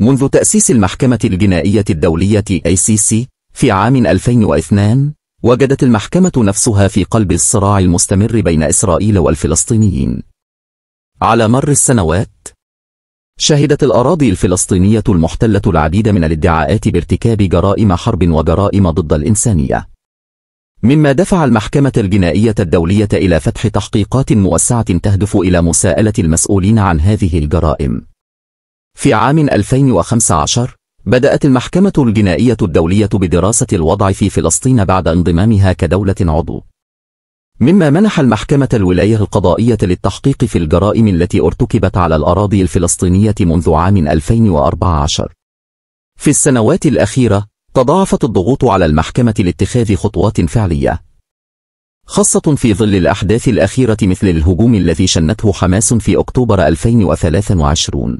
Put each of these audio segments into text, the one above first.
منذ تأسيس المحكمة الجنائية الدولية ACC في عام 2002 وجدت المحكمة نفسها في قلب الصراع المستمر بين إسرائيل والفلسطينيين على مر السنوات شهدت الأراضي الفلسطينية المحتلة العديد من الادعاءات بارتكاب جرائم حرب وجرائم ضد الإنسانية مما دفع المحكمة الجنائية الدولية إلى فتح تحقيقات موسعة تهدف إلى مساءلة المسؤولين عن هذه الجرائم في عام 2015 بدأت المحكمة الجنائية الدولية بدراسة الوضع في فلسطين بعد انضمامها كدولة عضو مما منح المحكمة الولاية القضائية للتحقيق في الجرائم التي ارتكبت على الأراضي الفلسطينية منذ عام 2014 في السنوات الأخيرة تضاعفت الضغوط على المحكمة لاتخاذ خطوات فعلية خاصة في ظل الأحداث الأخيرة مثل الهجوم الذي شنته حماس في أكتوبر 2023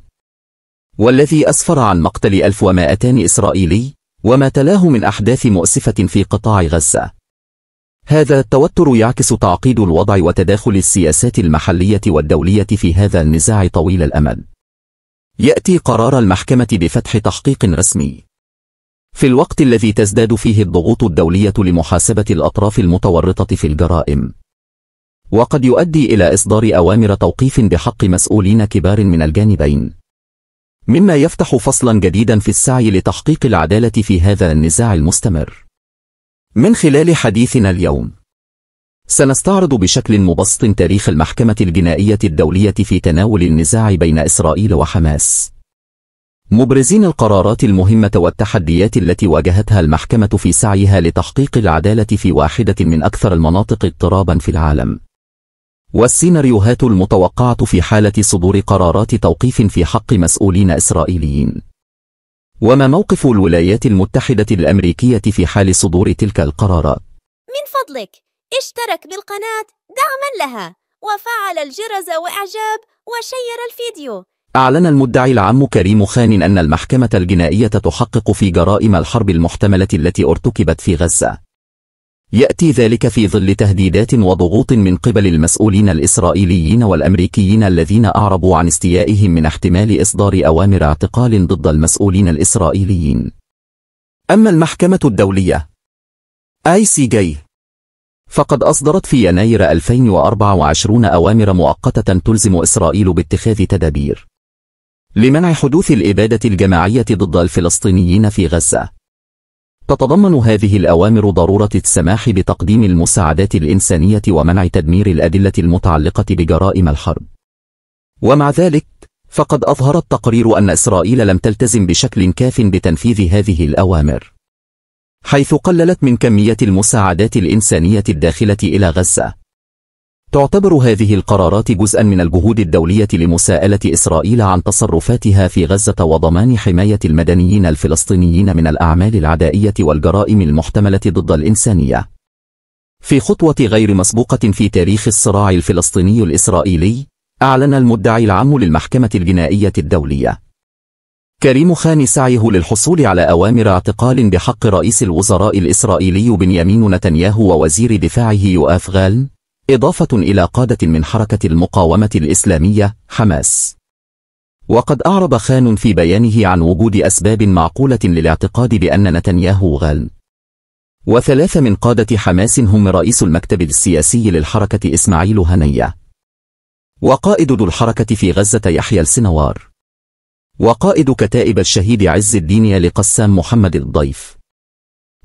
والذي أسفر عن مقتل 1200 إسرائيلي وما تلاه من أحداث مؤسفة في قطاع غزة. هذا التوتر يعكس تعقيد الوضع وتداخل السياسات المحلية والدولية في هذا النزاع طويل الأمد. يأتي قرار المحكمة بفتح تحقيق رسمي. في الوقت الذي تزداد فيه الضغوط الدولية لمحاسبة الأطراف المتورطة في الجرائم. وقد يؤدي إلى إصدار أوامر توقيف بحق مسؤولين كبار من الجانبين. مما يفتح فصلا جديدا في السعي لتحقيق العدالة في هذا النزاع المستمر من خلال حديثنا اليوم سنستعرض بشكل مبسط تاريخ المحكمة الجنائية الدولية في تناول النزاع بين إسرائيل وحماس مبرزين القرارات المهمة والتحديات التي واجهتها المحكمة في سعيها لتحقيق العدالة في واحدة من أكثر المناطق اضطرابا في العالم والسيناريوهات المتوقعة في حالة صدور قرارات توقيف في حق مسؤولين إسرائيليين وما موقف الولايات المتحدة الأمريكية في حال صدور تلك القرارات؟ من فضلك اشترك بالقناة دعما لها وفعل الجرس وإعجاب وشير الفيديو أعلن المدعي العام كريم خان أن المحكمة الجنائية تحقق في جرائم الحرب المحتملة التي ارتكبت في غزة يأتي ذلك في ظل تهديدات وضغوط من قبل المسؤولين الإسرائيليين والأمريكيين الذين أعربوا عن استيائهم من احتمال إصدار أوامر اعتقال ضد المسؤولين الإسرائيليين أما المحكمة الدولية آي سي جي فقد أصدرت في يناير 2024 أوامر مؤقتة تلزم إسرائيل باتخاذ تدابير لمنع حدوث الإبادة الجماعية ضد الفلسطينيين في غزة تتضمن هذه الأوامر ضرورة السماح بتقديم المساعدات الإنسانية ومنع تدمير الأدلة المتعلقة بجرائم الحرب. ومع ذلك، فقد أظهر التقرير أن إسرائيل لم تلتزم بشكل كاف بتنفيذ هذه الأوامر. حيث قللت من كمية المساعدات الإنسانية الداخلة إلى غزة تعتبر هذه القرارات جزءا من الجهود الدولية لمساءلة إسرائيل عن تصرفاتها في غزة وضمان حماية المدنيين الفلسطينيين من الأعمال العدائية والجرائم المحتملة ضد الإنسانية في خطوة غير مسبوقة في تاريخ الصراع الفلسطيني الإسرائيلي أعلن المدعي العام للمحكمة الجنائية الدولية كريم خان سعيه للحصول على أوامر اعتقال بحق رئيس الوزراء الإسرائيلي بنيامين نتنياهو ووزير دفاعه يؤاف غالن إضافة إلى قادة من حركة المقاومة الإسلامية حماس وقد أعرب خان في بيانه عن وجود أسباب معقولة للاعتقاد بأن نتنياهو غال وثلاثة من قادة حماس هم رئيس المكتب السياسي للحركة إسماعيل هنية وقائد ذو الحركة في غزة يحيى السنوار وقائد كتائب الشهيد عز الدين لقسام محمد الضيف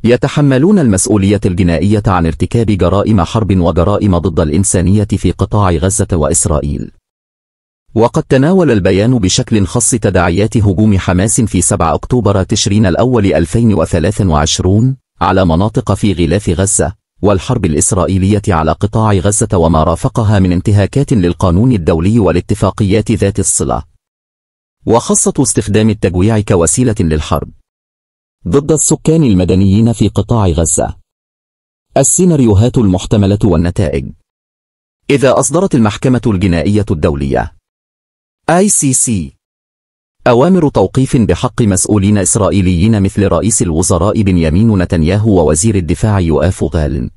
يتحملون المسؤولية الجنائية عن ارتكاب جرائم حرب وجرائم ضد الإنسانية في قطاع غزة وإسرائيل وقد تناول البيان بشكل خاص تداعيات هجوم حماس في 7 أكتوبر تشرين الأول 2023 على مناطق في غلاف غزة والحرب الإسرائيلية على قطاع غزة وما رافقها من انتهاكات للقانون الدولي والاتفاقيات ذات الصلة وخاصة استخدام التجويع كوسيلة للحرب ضد السكان المدنيين في قطاع غزة السيناريوهات المحتملة والنتائج إذا أصدرت المحكمة الجنائية الدولية ICC أوامر توقيف بحق مسؤولين إسرائيليين مثل رئيس الوزراء بنيامين نتنياهو ووزير الدفاع يؤاف غالن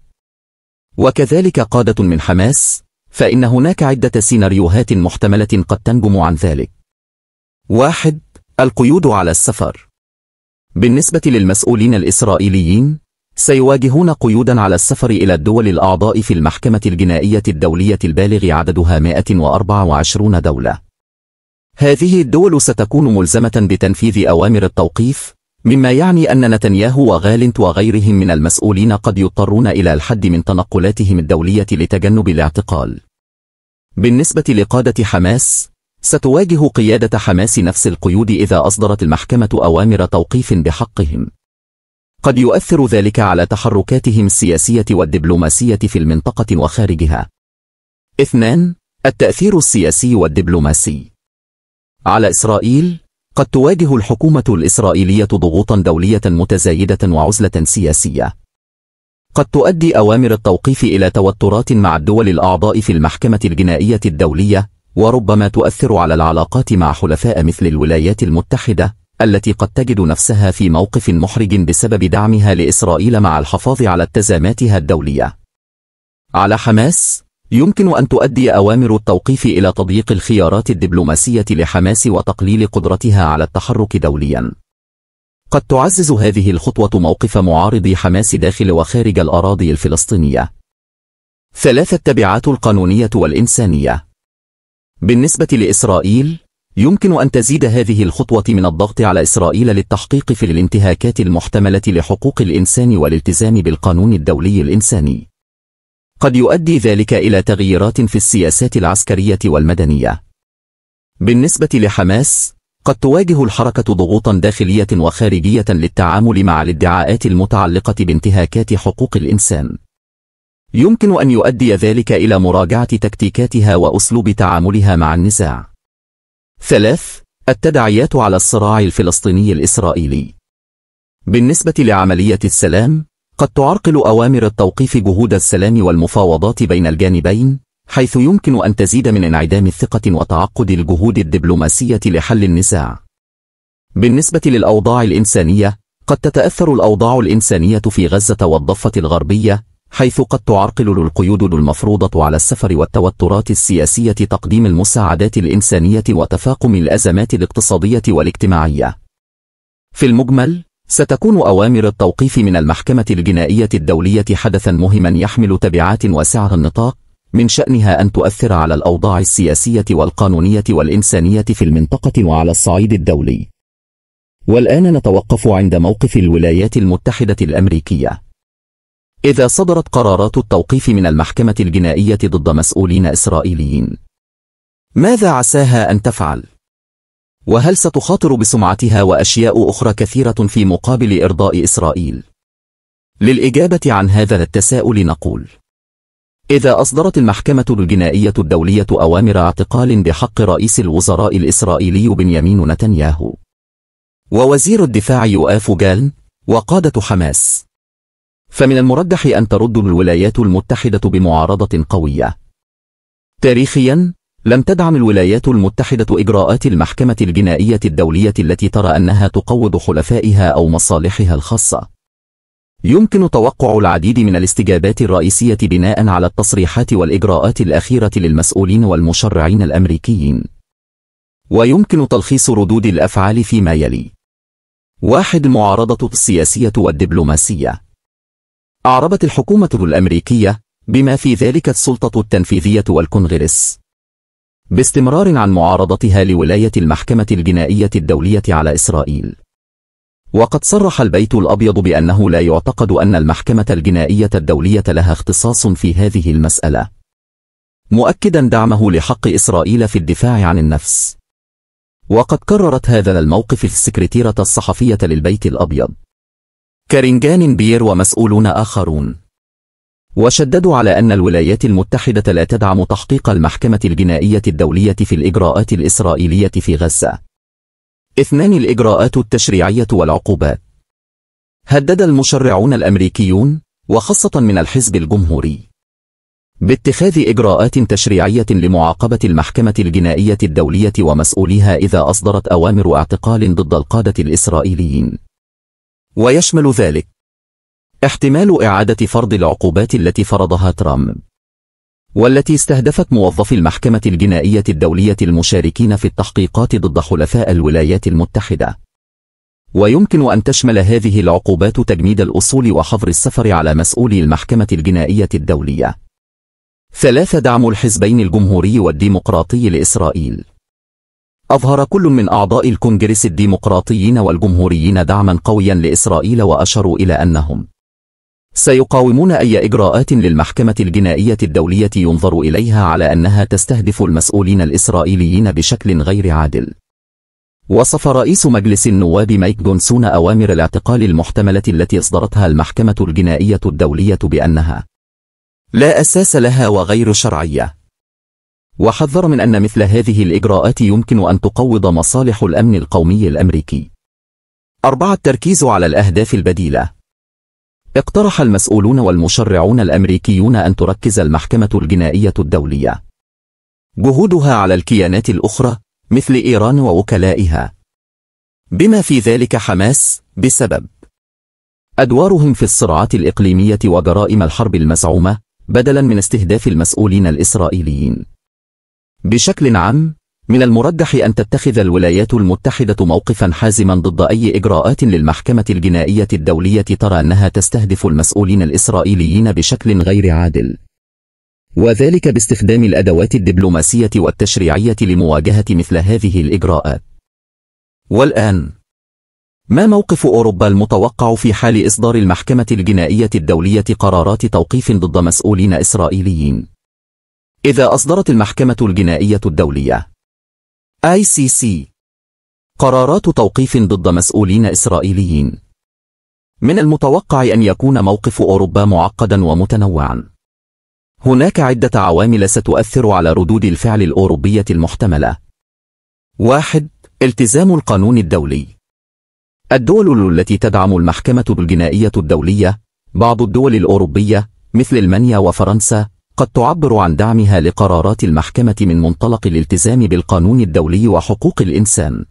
وكذلك قادة من حماس فإن هناك عدة سيناريوهات محتملة قد تنجم عن ذلك واحد القيود على السفر بالنسبة للمسؤولين الإسرائيليين سيواجهون قيودا على السفر إلى الدول الأعضاء في المحكمة الجنائية الدولية البالغ عددها 124 دولة هذه الدول ستكون ملزمة بتنفيذ أوامر التوقيف مما يعني أن نتنياهو وغالنت وغيرهم من المسؤولين قد يضطرون إلى الحد من تنقلاتهم الدولية لتجنب الاعتقال بالنسبة لقادة حماس ستواجه قيادة حماس نفس القيود إذا أصدرت المحكمة أوامر توقيف بحقهم قد يؤثر ذلك على تحركاتهم السياسية والدبلوماسية في المنطقة وخارجها اثنان التأثير السياسي والدبلوماسي على إسرائيل قد تواجه الحكومة الإسرائيلية ضغوطا دولية متزايدة وعزلة سياسية قد تؤدي أوامر التوقيف إلى توترات مع الدول الأعضاء في المحكمة الجنائية الدولية وربما تؤثر على العلاقات مع حلفاء مثل الولايات المتحدة التي قد تجد نفسها في موقف محرج بسبب دعمها لإسرائيل مع الحفاظ على التزاماتها الدولية على حماس يمكن أن تؤدي أوامر التوقيف إلى تضييق الخيارات الدبلوماسية لحماس وتقليل قدرتها على التحرك دوليا قد تعزز هذه الخطوة موقف معارضي حماس داخل وخارج الأراضي الفلسطينية ثلاثة التبعات القانونية والإنسانية بالنسبة لإسرائيل يمكن أن تزيد هذه الخطوة من الضغط على إسرائيل للتحقيق في الانتهاكات المحتملة لحقوق الإنسان والالتزام بالقانون الدولي الإنساني قد يؤدي ذلك إلى تغييرات في السياسات العسكرية والمدنية بالنسبة لحماس قد تواجه الحركة ضغوطا داخلية وخارجية للتعامل مع الادعاءات المتعلقة بانتهاكات حقوق الإنسان يمكن أن يؤدي ذلك إلى مراجعة تكتيكاتها وأسلوب تعاملها مع النزاع. ثلاث التداعيات على الصراع الفلسطيني الإسرائيلي بالنسبة لعملية السلام، قد تعرقل أوامر التوقيف جهود السلام والمفاوضات بين الجانبين، حيث يمكن أن تزيد من انعدام الثقة وتعقد الجهود الدبلوماسية لحل النزاع. بالنسبة للأوضاع الإنسانية، قد تتأثر الأوضاع الإنسانية في غزة والضفة الغربية حيث قد تعرقل القيود المفروضة على السفر والتوترات السياسية تقديم المساعدات الإنسانية وتفاقم الأزمات الاقتصادية والاجتماعية. في المجمل، ستكون أوامر التوقيف من المحكمة الجنائية الدولية حدثا مهما يحمل تبعات واسعة النطاق، من شأنها أن تؤثر على الأوضاع السياسية والقانونية والإنسانية في المنطقة وعلى الصعيد الدولي. والآن نتوقف عند موقف الولايات المتحدة الأمريكية. إذا صدرت قرارات التوقيف من المحكمة الجنائية ضد مسؤولين إسرائيليين ماذا عساها أن تفعل؟ وهل ستخاطر بسمعتها وأشياء أخرى كثيرة في مقابل إرضاء إسرائيل؟ للإجابة عن هذا التساؤل نقول إذا أصدرت المحكمة الجنائية الدولية أوامر اعتقال بحق رئيس الوزراء الإسرائيلي بنيامين نتنياهو ووزير الدفاع يؤاف جالن وقادة حماس فمن المرجح أن ترد الولايات المتحدة بمعارضة قوية تاريخيا لم تدعم الولايات المتحدة إجراءات المحكمة الجنائية الدولية التي ترى أنها تقوض حلفائها أو مصالحها الخاصة يمكن توقع العديد من الاستجابات الرئيسية بناء على التصريحات والإجراءات الأخيرة للمسؤولين والمشرعين الأمريكيين ويمكن تلخيص ردود الأفعال فيما يلي واحد معارضة السياسية والدبلوماسية أعربت الحكومة الأمريكية بما في ذلك السلطة التنفيذية والكونغرس باستمرار عن معارضتها لولاية المحكمة الجنائية الدولية على إسرائيل وقد صرح البيت الأبيض بأنه لا يعتقد أن المحكمة الجنائية الدولية لها اختصاص في هذه المسألة مؤكدا دعمه لحق إسرائيل في الدفاع عن النفس وقد كررت هذا الموقف السكرتيرة الصحفية للبيت الأبيض كارينجان بير ومسؤولون آخرون وشددوا على أن الولايات المتحدة لا تدعم تحقيق المحكمة الجنائية الدولية في الإجراءات الإسرائيلية في غزة اثنان الإجراءات التشريعية والعقوبات هدد المشرعون الأمريكيون وخاصة من الحزب الجمهوري باتخاذ إجراءات تشريعية لمعاقبة المحكمة الجنائية الدولية ومسؤوليها إذا أصدرت أوامر اعتقال ضد القادة الإسرائيليين ويشمل ذلك احتمال إعادة فرض العقوبات التي فرضها ترامب والتي استهدفت موظفي المحكمة الجنائية الدولية المشاركين في التحقيقات ضد حلفاء الولايات المتحدة ويمكن أن تشمل هذه العقوبات تجميد الأصول وحظر السفر على مسؤولي المحكمة الجنائية الدولية ثلاثة دعم الحزبين الجمهوري والديمقراطي لإسرائيل أظهر كل من أعضاء الكونغرس الديمقراطيين والجمهوريين دعما قويا لإسرائيل وأشروا إلى أنهم سيقاومون أي إجراءات للمحكمة الجنائية الدولية ينظر إليها على أنها تستهدف المسؤولين الإسرائيليين بشكل غير عادل وصف رئيس مجلس النواب مايك جونسون أوامر الاعتقال المحتملة التي اصدرتها المحكمة الجنائية الدولية بأنها لا أساس لها وغير شرعية وحذر من أن مثل هذه الإجراءات يمكن أن تقوض مصالح الأمن القومي الأمريكي. أربعة التركيز على الأهداف البديلة اقترح المسؤولون والمشرعون الأمريكيون أن تركز المحكمة الجنائية الدولية جهودها على الكيانات الأخرى مثل إيران ووكلائها بما في ذلك حماس بسبب أدوارهم في الصراعات الإقليمية وجرائم الحرب المزعومة بدلا من استهداف المسؤولين الإسرائيليين بشكل عام من المرجح أن تتخذ الولايات المتحدة موقفا حازما ضد أي إجراءات للمحكمة الجنائية الدولية ترى أنها تستهدف المسؤولين الإسرائيليين بشكل غير عادل وذلك باستخدام الأدوات الدبلوماسية والتشريعية لمواجهة مثل هذه الإجراءات والآن ما موقف أوروبا المتوقع في حال إصدار المحكمة الجنائية الدولية قرارات توقيف ضد مسؤولين إسرائيليين؟ إذا أصدرت المحكمة الجنائية الدولية ICC قرارات توقيف ضد مسؤولين إسرائيليين من المتوقع أن يكون موقف أوروبا معقدا ومتنوعا هناك عدة عوامل ستؤثر على ردود الفعل الأوروبية المحتملة واحد التزام القانون الدولي الدول التي تدعم المحكمة الجنائية الدولية بعض الدول الأوروبية مثل المانيا وفرنسا قد تعبر عن دعمها لقرارات المحكمة من منطلق الالتزام بالقانون الدولي وحقوق الإنسان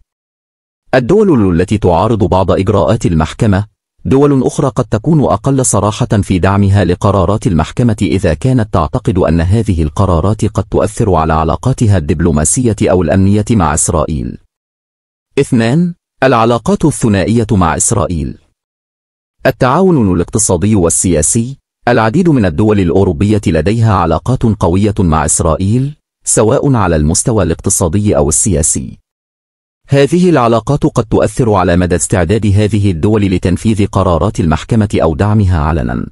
الدول التي تعارض بعض إجراءات المحكمة دول أخرى قد تكون أقل صراحة في دعمها لقرارات المحكمة إذا كانت تعتقد أن هذه القرارات قد تؤثر على علاقاتها الدبلوماسية أو الأمنية مع إسرائيل. اثنان العلاقات الثنائية مع إسرائيل التعاون الاقتصادي والسياسي العديد من الدول الأوروبية لديها علاقات قوية مع إسرائيل سواء على المستوى الاقتصادي أو السياسي هذه العلاقات قد تؤثر على مدى استعداد هذه الدول لتنفيذ قرارات المحكمة أو دعمها علنا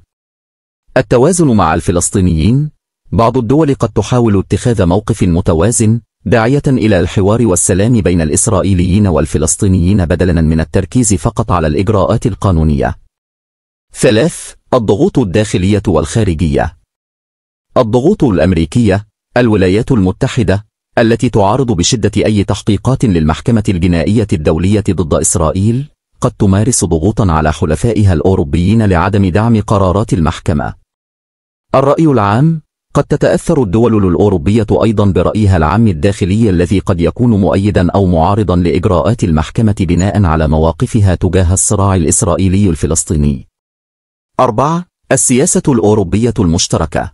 التوازن مع الفلسطينيين بعض الدول قد تحاول اتخاذ موقف متوازن داعية إلى الحوار والسلام بين الإسرائيليين والفلسطينيين بدلا من التركيز فقط على الإجراءات القانونية ثلاث الضغوط الداخلية والخارجية الضغوط الأمريكية الولايات المتحدة التي تعارض بشدة أي تحقيقات للمحكمة الجنائية الدولية ضد إسرائيل قد تمارس ضغوطا على حلفائها الأوروبيين لعدم دعم قرارات المحكمة الرأي العام قد تتأثر الدول الأوروبية أيضا برأيها العام الداخلي الذي قد يكون مؤيدا أو معارضا لإجراءات المحكمة بناء على مواقفها تجاه الصراع الإسرائيلي الفلسطيني أربعة السياسة الأوروبية المشتركة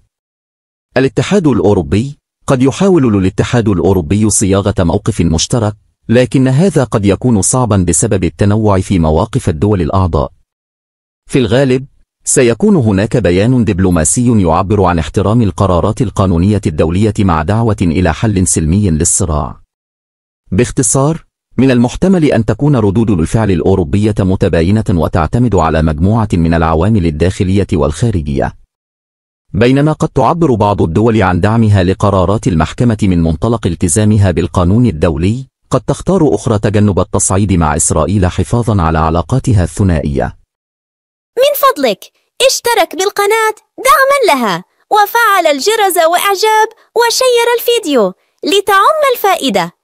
الاتحاد الأوروبي قد يحاول الاتحاد الأوروبي صياغة موقف مشترك لكن هذا قد يكون صعبا بسبب التنوع في مواقف الدول الأعضاء في الغالب سيكون هناك بيان دبلوماسي يعبر عن احترام القرارات القانونية الدولية مع دعوة إلى حل سلمي للصراع باختصار من المحتمل أن تكون ردود الفعل الأوروبية متباينة وتعتمد على مجموعة من العوامل الداخلية والخارجية بينما قد تعبر بعض الدول عن دعمها لقرارات المحكمة من منطلق التزامها بالقانون الدولي قد تختار أخرى تجنب التصعيد مع إسرائيل حفاظا على علاقاتها الثنائية من فضلك اشترك بالقناة دعما لها وفعل الجرس وإعجاب وشير الفيديو لتعم الفائدة